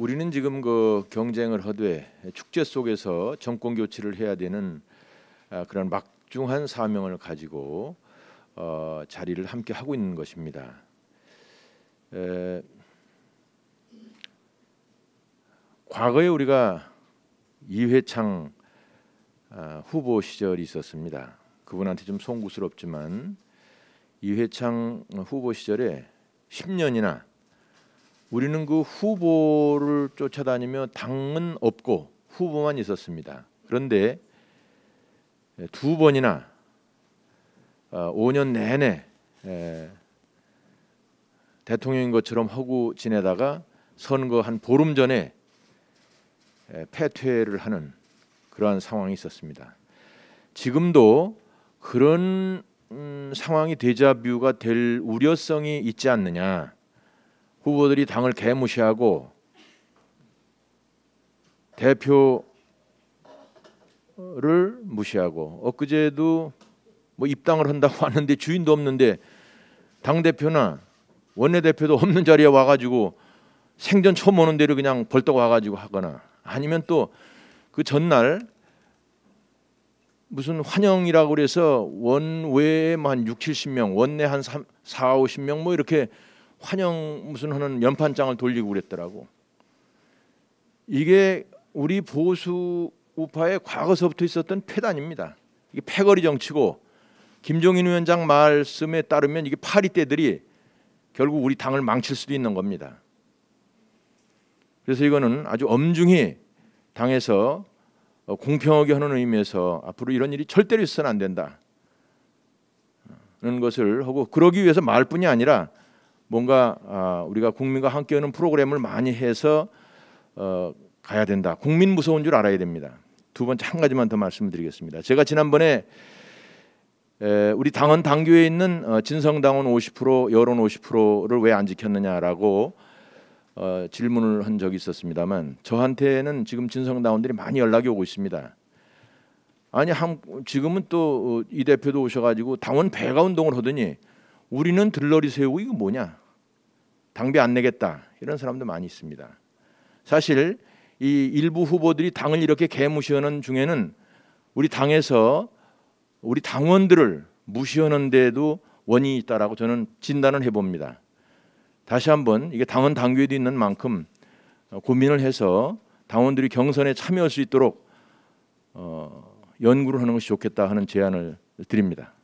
우리는 지금 그 경쟁을 허되 축제 속에서 정권 교체를 해야 되는 아, 그런 막중한 사명을 가지고 어, 자리를 함께 하고 있는 것입니다. 에, 과거에 우리가 이회창 어, 후보 시절이 있었습니다. 그분한테 좀 송구스럽지만 이회창 후보 시절에 10년이나 우리는 그 후보를 쫓아다니며 당은 없고 후보만 있었습니다. 그런데 두 번이나 5년 어, 내내 대통령인 것처럼 허구 지내다가 선거 한 보름 전에 패퇴를 하는 그러한 상황이 있었습니다. 지금도 그런 음, 상황이 데자뷰가 될 우려성이 있지 않느냐. 후보들이 당을 개무시하고 대표를 무시하고 엊그제도 뭐 입당을 한다고 하는데 주인도 없는데 당 대표나 원내 대표도 없는 자리에 와가지고 생전 처음 오는 대로 그냥 벌떡 와가지고 하거나 아니면 또 그 전날 무슨 환영이라고 그래서 원외에만 6, 70명, 원내 한 3, 4, 50명 뭐 이렇게 환영 무슨 하는 연판장을 돌리고 그랬더라고. 이게 우리 보수 우파의 과거서부터 있었던 패단입니다. 이게 패거리 정치고 김종인 위원장 말씀에 따르면 이게 파리 때들이 결국 우리 당을 망칠 수도 있는 겁니다. 그래서 이거는 아주 엄중히 당에서 어, 공평하게 하는 의미에서 앞으로 이런 일이 절대로 있어서는 안 된다는 것을 하고 그러기 위해서 말뿐이 아니라 뭔가 아, 우리가 국민과 함께하는 프로그램을 많이 해서 어, 가야 된다. 국민 무서운 줄 알아야 됩니다. 두 번째 한 가지만 더 말씀드리겠습니다. 제가 지난번에 우리 당헌 당규에 있는 어, 진성당원 50% 여론 50%를 왜 안 지켰느냐라고 어, 질문을 한 적이 있었습니다만 저한테는 지금 진성당원들이 많이 연락이 오고 있습니다. 아니 지금은 또 이 대표도 오셔가지고 당원 배가 운동을 하더니 우리는 들러리 세우고 이거 뭐냐? 당비 안 내겠다 이런 사람도 많이 있습니다. 사실 이 일부 후보들이 당을 이렇게 개무시하는 중에는 우리 당에서 우리 당원들을 무시하는 데도 원인이 있다라고 저는 진단을 해봅니다. 다시 한번 이게 당원 당규에도 있는 만큼 어, 고민을 해서 당원들이 경선에 참여할 수 있도록 어, 연구를 하는 것이 좋겠다 하는 제안을 드립니다.